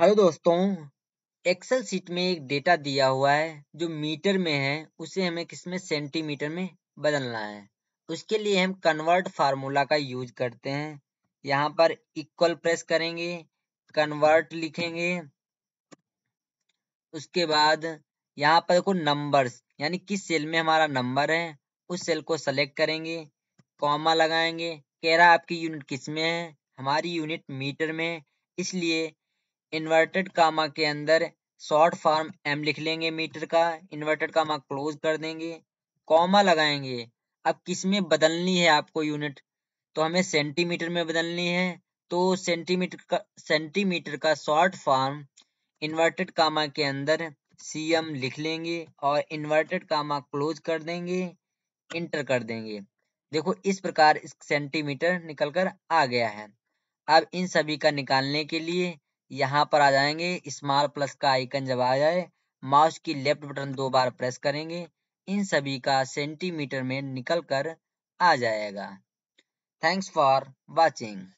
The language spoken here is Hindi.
हेलो दोस्तों एक्सेल सीट में एक डेटा दिया हुआ है जो मीटर में है उसे हमें किसमें सेंटीमीटर में बदलना है उसके लिए हम कन्वर्ट फार्मूला का यूज करते हैं यहाँ पर इक्वल प्रेस करेंगे कन्वर्ट लिखेंगे उसके बाद यहाँ पर देखो नंबर्स यानी किस सेल में हमारा नंबर है उस सेल को सेलेक्ट करेंगे कॉमा लगाएंगे कह रहा आपकी यूनिट किस में है हमारी यूनिट मीटर में इसलिए इन्वर्टेड कामा के अंदर शॉर्ट फॉर्म एम लिख लेंगे मीटर का इन्वर्टेड कामा क्लोज कर देंगे कॉमा लगाएंगे अब किस में बदलनी है आपको यूनिट तो हमें सेंटीमीटर में बदलनी है तो सेंटीमीटर का सेंटीमीटर का शॉर्ट फॉर्म इन्वर्टेड कामा के अंदर सी एम लिख लेंगे और इन्वर्टेड कामा क्लोज कर देंगे इंटर कर देंगे देखो इस प्रकार इस सेंटीमीटर निकल कर आ गया है अब इन सभी का निकालने के लिए यहाँ पर आ जाएंगे स्मॉल प्लस का आइकन जब आ जाए माउस की लेफ्ट बटन दो बार प्रेस करेंगे इन सभी का सेंटीमीटर में निकल कर आ जाएगा थैंक्स फॉर वॉचिंग